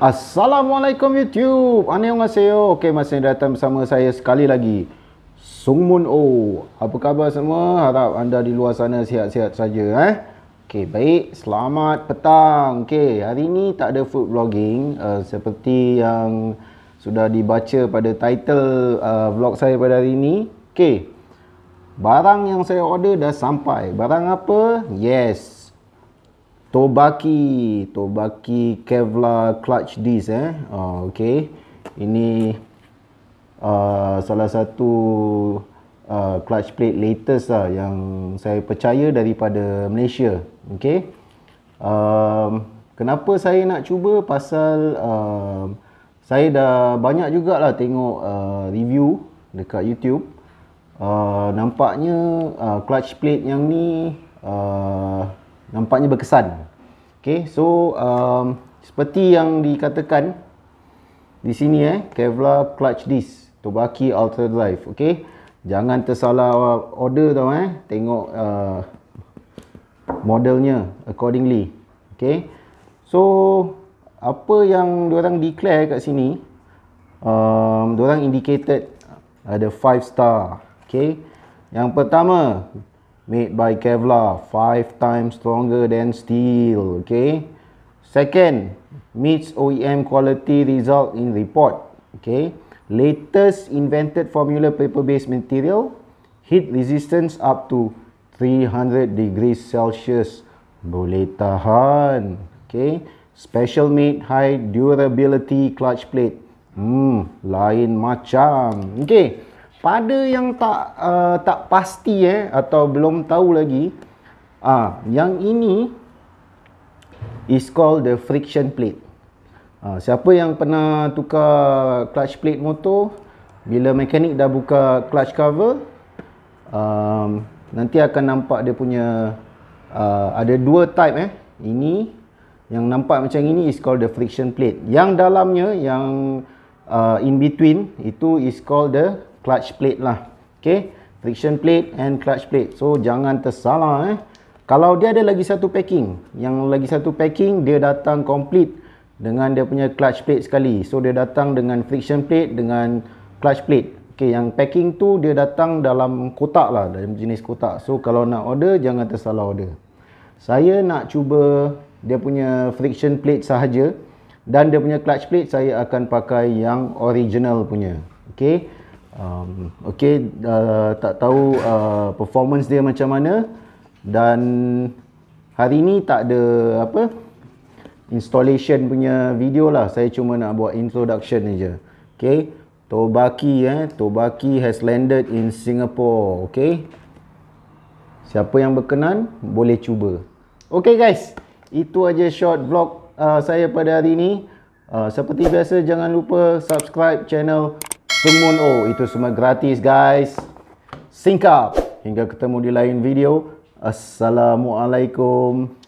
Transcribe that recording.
Assalamualaikum YouTube. Annyeonghaseyo. Okey, masih datang bersama saya sekali lagi. Sungmun O. Apa khabar semua? Harap anda di luar sana sihat-sihat saja eh. Okey, baik. Selamat petang. Okey, hari ini tak ada food vlogging uh, seperti yang sudah dibaca pada title uh, vlog saya pada hari ini. Okey. Barang yang saya order dah sampai. Barang apa? Yes, Tobaki, Tobaki Kevlar clutch disc eh. Ah uh, Ini uh, salah satu uh, clutch plate latest lah yang saya percaya daripada Malaysia. okay. Um, kenapa saya nak cuba pasal um, saya dah banyak jugalah tengok uh, review dekat YouTube. Uh, nampaknya uh, clutch plate yang ni uh, nampaknya berkesan. Okay, so um, seperti yang dikatakan di sini eh, Kevlar Clutch Disc, Tobaki Ultra Drive. Okay, jangan tersalah order tau eh, tengok uh, modelnya accordingly. Okay, so apa yang diorang declare kat sini, um, diorang indicated ada 5 star. Okay, yang pertama made by Kevlar, five times stronger than steel. Okay. Second, meets OEM quality result in report. Okay. Latest invented formula paper-based material, heat resistance up to 300 degrees Celsius. Boleh tahan. Okay. Special made high durability clutch plate. Hmm, lain macam. Okay pada yang tak uh, tak pasti eh atau belum tahu lagi ah uh, yang ini is called the friction plate uh, siapa yang pernah tukar clutch plate motor bila mekanik dah buka clutch cover um, nanti akan nampak dia punya uh, ada dua type eh ini yang nampak macam ini is called the friction plate yang dalamnya yang uh, in between itu is called the clutch plate lah. Okay. Friction plate and clutch plate. So, jangan tersalah eh. Kalau dia ada lagi satu packing. Yang lagi satu packing, dia datang complete dengan dia punya clutch plate sekali. So, dia datang dengan friction plate, dengan clutch plate. Okay. Yang packing tu, dia datang dalam kotak lah. Dalam jenis kotak. So, kalau nak order, jangan tersalah order. Saya nak cuba dia punya friction plate sahaja. Dan dia punya clutch plate, saya akan pakai yang original punya. Okay um, okay uh, tak tahu uh, performance dia macam mana dan hari ni tak ada apa installation punya video lah saya cuma nak buat introduction ni je okay Tobaki eh Tobaki has landed in Singapore okay siapa yang berkenan boleh cuba okay guys itu aja short vlog uh, saya pada hari ni uh, seperti biasa jangan lupa subscribe channel semua O. Oh, itu semua gratis guys. Sync Hingga ketemu di lain video. Assalamualaikum.